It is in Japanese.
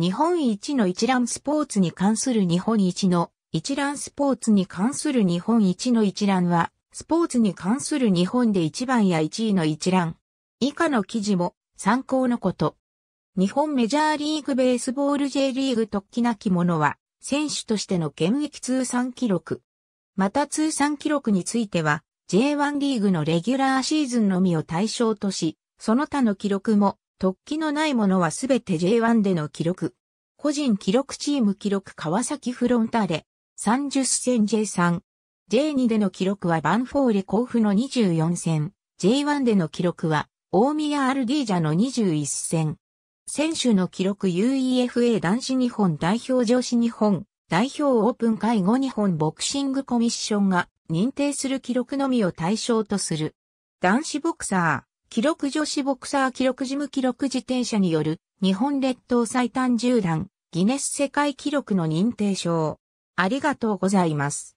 日本一の一覧スポーツに関する日本一の一覧スポーツに関する日本一の一覧は、スポーツに関する日本で一番や一位の一覧。以下の記事も参考のこと。日本メジャーリーグベースボール J リーグ特起なき者は、選手としての現役通算記録。また通算記録については、J1 リーグのレギュラーシーズンのみを対象とし、その他の記録も突起のないものはすべて J1 での記録。個人記録チーム記録川崎フロンターレ、30戦 J3。J2 での記録はバンフォーレ甲府の24戦。J1 での記録は、大宮アルディージャの21戦。選手の記録 UEFA 男子日本代表女子日本代表オープン会後日本ボクシングコミッションが認定する記録のみを対象とする。男子ボクサー。記録女子ボクサー記録事務記録自転車による日本列島最短縦断ギネス世界記録の認定証。ありがとうございます。